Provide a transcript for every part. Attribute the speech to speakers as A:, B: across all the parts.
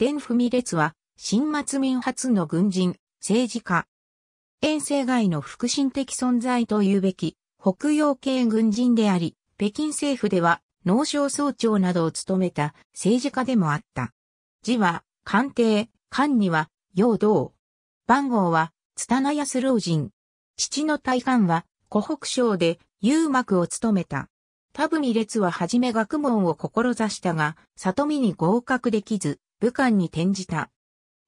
A: 伝文列は、新末民初の軍人、政治家。遠征外の腹心的存在というべき、北洋系軍人であり、北京政府では、農商総長などを務めた政治家でもあった。字は、官邸、官には、陽道。番号は、やす老人。父の大官は、湖北省で、幽幕を務めた。田文列ははじめ学問を志したが、里見に合格できず、武漢に転じた。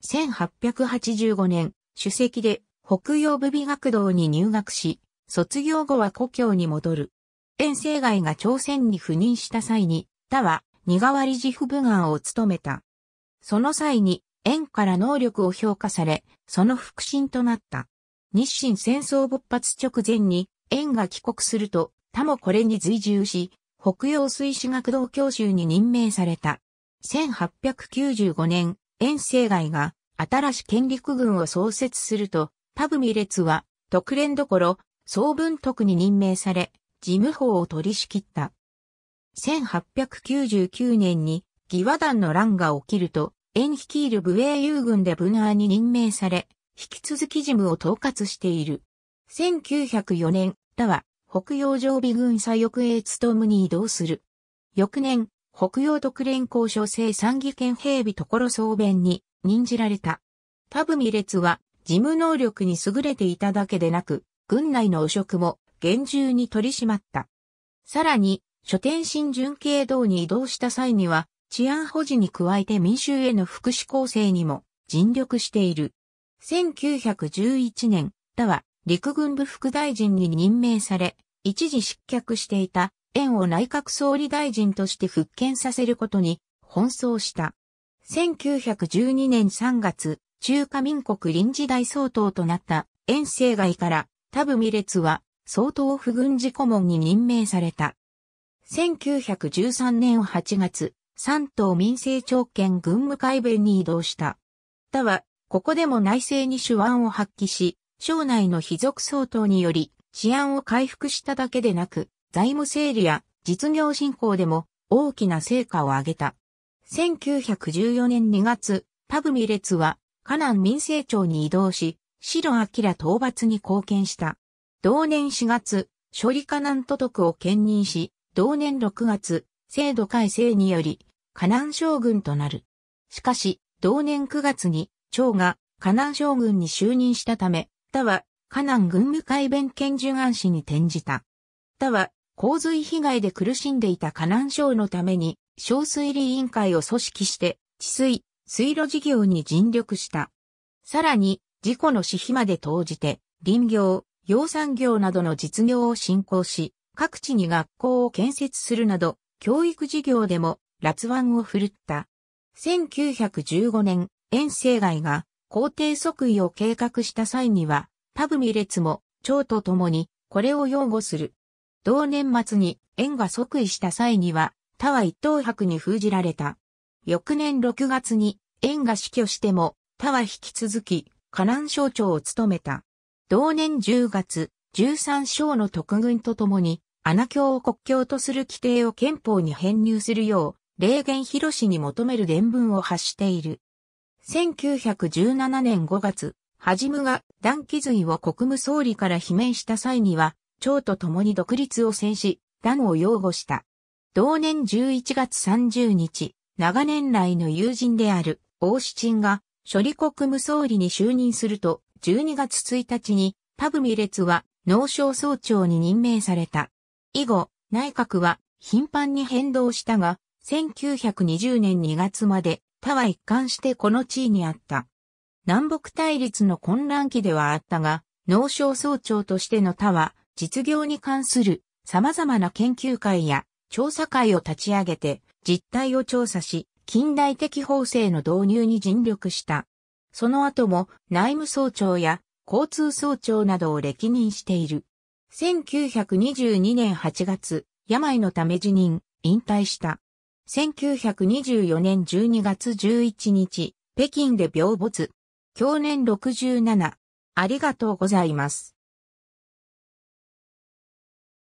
A: 1885年、主席で北洋部美学堂に入学し、卒業後は故郷に戻る。遠征外が朝鮮に赴任した際に、他は二代わり自負部官を務めた。その際に、縁から能力を評価され、その腹心となった。日清戦争勃発直前に、縁が帰国すると、他もこれに随従し、北洋水史学堂教習に任命された。1895年、遠征外が新し県陸軍を創設すると、パブミ列は特連どころ、総文徳に任命され、事務法を取り仕切った。1899年に義和団の乱が起きると、遠率いる武衛遊軍でブナーに任命され、引き続き事務を統括している。1904年、らは北洋常備軍左翼へ務に移動する。翌年、北洋特連交渉制参議権兵備所総弁に任じられた。ブミ列は事務能力に優れていただけでなく、軍内の汚職も厳重に取り締まった。さらに、書店新準警道に移動した際には、治安保持に加えて民衆への福祉構成にも尽力している。1911年、田は陸軍部副大臣に任命され、一時失脚していた円を内閣総理大臣として復権させることに奔走した。1912年3月、中華民国臨時大総統となった園政外から田部美列は総統府軍事顧問に任命された。1913年8月、三島民政長権軍務改弁に移動した。他は、ここでも内政に手腕を発揮し、省内の非属総統により治安を回復しただけでなく、財務整理や実業振興でも大きな成果を上げた。1914年2月、パブミレツは、河南民政庁に移動し、白明討伐に貢献した。同年4月、処理河南都督を兼任し、同年6月、制度改正により、河南将軍となる。しかし、同年9月に、長が河南将軍に就任したため、他は、河南軍務改弁権受案士に転じた。他は、洪水被害で苦しんでいた河南省のために、小水利委員会を組織して、治水、水路事業に尽力した。さらに、事故の死費まで投じて、林業、養産業などの実業を進行し、各地に学校を建設するなど、教育事業でも、辣腕を振るった。1915年、遠征外が皇帝即位を計画した際には、パブミ列も、長と共に、これを擁護する同年末に縁が即位した際には、他は一等白に封じられた。翌年6月に縁が死去しても、他は引き続き、河南省庁を務めた。同年10月、13省の特軍とともに、穴教を国境とする規定を憲法に編入するよう、霊言広氏に求める伝文を発している。1917年5月、はじむが、断気髄を国務総理から罷免した際には、長と共に独立を制し、団を擁護した。同年11月30日、長年来の友人である王七鎮が処理国務総理に就任すると、12月1日にパブミ列は農省総長に任命された。以後、内閣は頻繁に変動したが、1920年2月まで他は一貫してこの地位にあった。南北対立の混乱期ではあったが、農省総長としての他は、実業に関する様々な研究会や調査会を立ち上げて実態を調査し、近代的法制の導入に尽力した。その後も内務総長や交通総長などを歴任している。1922年8月、病のため辞任、引退した。1924年12月11日、北京で病没。去年67。ありがとうございます。